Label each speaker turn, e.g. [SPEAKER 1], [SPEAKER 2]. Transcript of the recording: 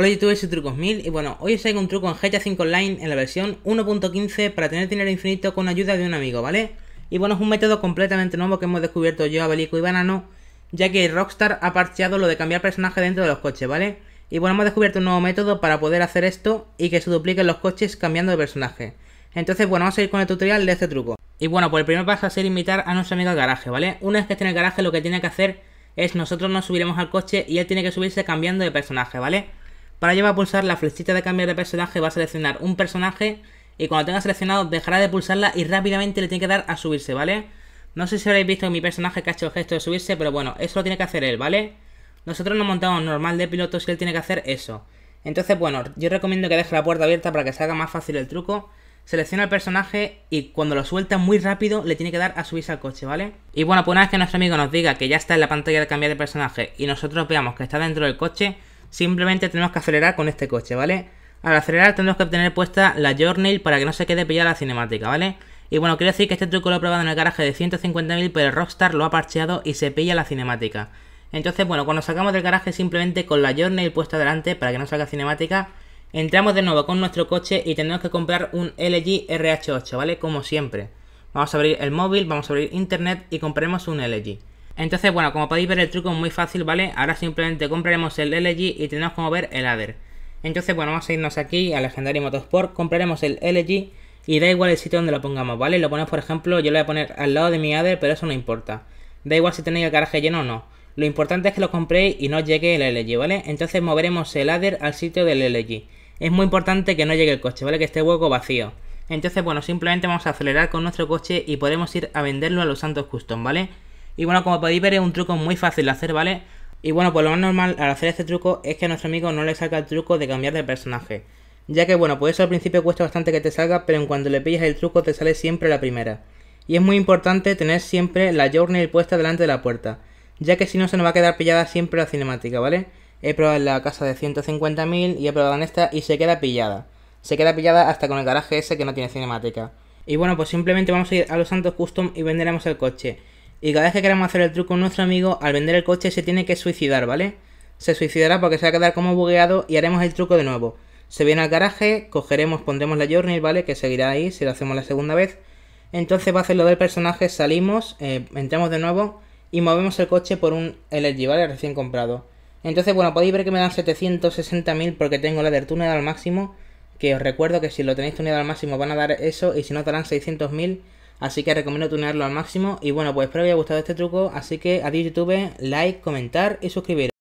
[SPEAKER 1] Hola YouTube, soy trucos mil y bueno, hoy os traigo un truco en GTA 5 Online en la versión 1.15 para tener dinero infinito con ayuda de un amigo, ¿vale? Y bueno, es un método completamente nuevo que hemos descubierto yo, Abelico y Banano, ya que Rockstar ha parcheado lo de cambiar personaje dentro de los coches, ¿vale? Y bueno, hemos descubierto un nuevo método para poder hacer esto y que se dupliquen los coches cambiando de personaje. Entonces, bueno, vamos a ir con el tutorial de este truco. Y bueno, pues el primer paso va a ser invitar a nuestro amigo al garaje, ¿vale? Una vez que esté en el garaje, lo que tiene que hacer es nosotros nos subiremos al coche y él tiene que subirse cambiando de personaje, ¿vale? Para ello va a pulsar la flechita de cambio de personaje, va a seleccionar un personaje y cuando tenga seleccionado dejará de pulsarla y rápidamente le tiene que dar a subirse, ¿vale? No sé si habréis visto en mi personaje que ha hecho el gesto de subirse, pero bueno, eso lo tiene que hacer él, ¿vale? Nosotros nos montamos normal de pilotos y él tiene que hacer eso. Entonces, bueno, yo recomiendo que deje la puerta abierta para que se haga más fácil el truco. Selecciona el personaje y cuando lo suelta muy rápido le tiene que dar a subirse al coche, ¿vale? Y bueno, pues una vez que nuestro amigo nos diga que ya está en la pantalla de cambiar de personaje y nosotros veamos que está dentro del coche, Simplemente tenemos que acelerar con este coche, ¿vale? Al acelerar tenemos que tener puesta la Journey para que no se quede pillada la cinemática, ¿vale? Y bueno, quiero decir que este truco lo he probado en el garaje de 150.000, pero Rockstar lo ha parcheado y se pilla la cinemática. Entonces, bueno, cuando sacamos del garaje simplemente con la Journey puesta delante para que no salga cinemática, entramos de nuevo con nuestro coche y tenemos que comprar un LG RH8, ¿vale? Como siempre. Vamos a abrir el móvil, vamos a abrir internet y compremos un LG. Entonces, bueno, como podéis ver el truco es muy fácil, ¿vale? Ahora simplemente compraremos el LG y tenemos que mover el Ader. Entonces, bueno, vamos a irnos aquí a Legendary Motorsport, compraremos el LG y da igual el sitio donde lo pongamos, ¿vale? Lo ponemos, por ejemplo, yo lo voy a poner al lado de mi Ader, pero eso no importa. Da igual si tenéis el garaje lleno o no. Lo importante es que lo compréis y no llegue el LG, ¿vale? Entonces moveremos el Ader al sitio del LG. Es muy importante que no llegue el coche, ¿vale? Que esté hueco vacío. Entonces, bueno, simplemente vamos a acelerar con nuestro coche y podemos ir a venderlo a los Santos Custom, ¿vale? Y bueno, como podéis ver es un truco muy fácil de hacer, ¿vale? Y bueno, pues lo más normal al hacer este truco es que a nuestro amigo no le salga el truco de cambiar de personaje. Ya que bueno, pues eso al principio cuesta bastante que te salga, pero en cuanto le pillas el truco te sale siempre la primera. Y es muy importante tener siempre la Journey puesta delante de la puerta, ya que si no se nos va a quedar pillada siempre la cinemática, ¿vale? He probado en la casa de 150.000 y he probado en esta y se queda pillada. Se queda pillada hasta con el garaje ese que no tiene cinemática. Y bueno, pues simplemente vamos a ir a los Santos Custom y venderemos el coche. Y cada vez que queremos hacer el truco, con nuestro amigo al vender el coche se tiene que suicidar, ¿vale? Se suicidará porque se va a quedar como bugueado y haremos el truco de nuevo. Se viene al garaje, cogeremos, pondremos la journey, ¿vale? Que seguirá ahí si lo hacemos la segunda vez. Entonces va a hacer lo del personaje, salimos, eh, entramos de nuevo y movemos el coche por un LG, ¿vale? Recién comprado. Entonces, bueno, podéis ver que me dan 760.000 porque tengo la del túnel al máximo. Que os recuerdo que si lo tenéis túnel al máximo van a dar eso y si no, darán 600.000. Así que recomiendo tunearlo al máximo. Y bueno, pues espero que os haya gustado este truco. Así que adiós YouTube, like, comentar y suscribiros.